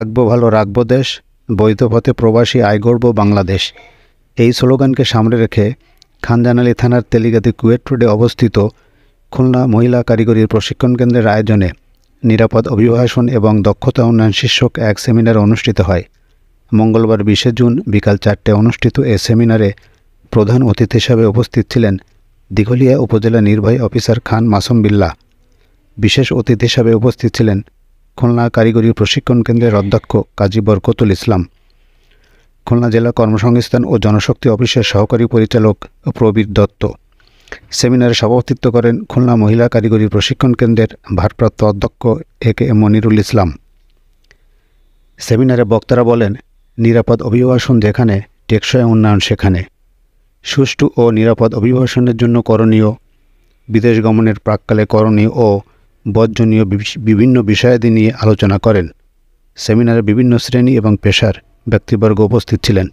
থাকবো ভালো রাখবো দেশ বৈধ পথে প্রবাসী আয় গড়ব বাংলাদেশ এই স্লোগানকে সামনে রেখে খানজানালি থানার তেলিগাতি কুয়েট রোডে অবস্থিত খুলনা মহিলা কারিগরি প্রশিক্ষণ কেন্দ্রের আয়োজনে নিরাপদ অভিবাসন এবং দক্ষতা উন্নয়ন শীর্ষক এক সেমিনার অনুষ্ঠিত হয় মঙ্গলবার বিশে জুন বিকাল চারটে অনুষ্ঠিত এ সেমিনারে প্রধান অতিথি হিসাবে উপস্থিত ছিলেন দিঘলিয়া উপজেলা নির্বাহী অফিসার খান মাসুম বিল্লা বিশেষ অতিথি হিসাবে উপস্থিত ছিলেন খুলনা কারিগরি প্রশিক্ষণ কেন্দ্রের অধ্যক্ষ কাজী বরকতুল ইসলাম খুলনা জেলা কর্মসংস্থান ও জনশক্তি অফিসের সহকারী পরিচালক প্রবীর দত্ত সেমিনারে সভাপতিত্ব করেন খুলনা মহিলা কারিগরি প্রশিক্ষণ কেন্দ্রের ভারপ্রাপ্ত অধ্যক্ষ এ কে এম মনিরুল ইসলাম সেমিনারে বক্তারা বলেন নিরাপদ অভিবাসন যেখানে টেকসই উন্নয়ন সেখানে সুষ্ঠু ও নিরাপদ অভিবাসনের জন্য করণীয় বিদেশ গমনের প্রাককালে করণীয় ও বর্জনীয় বিভিন্ন বিষয়াদি নিয়ে আলোচনা করেন সেমিনারে বিভিন্ন শ্রেণী এবং পেশার ব্যক্তিবর্গ উপস্থিত ছিলেন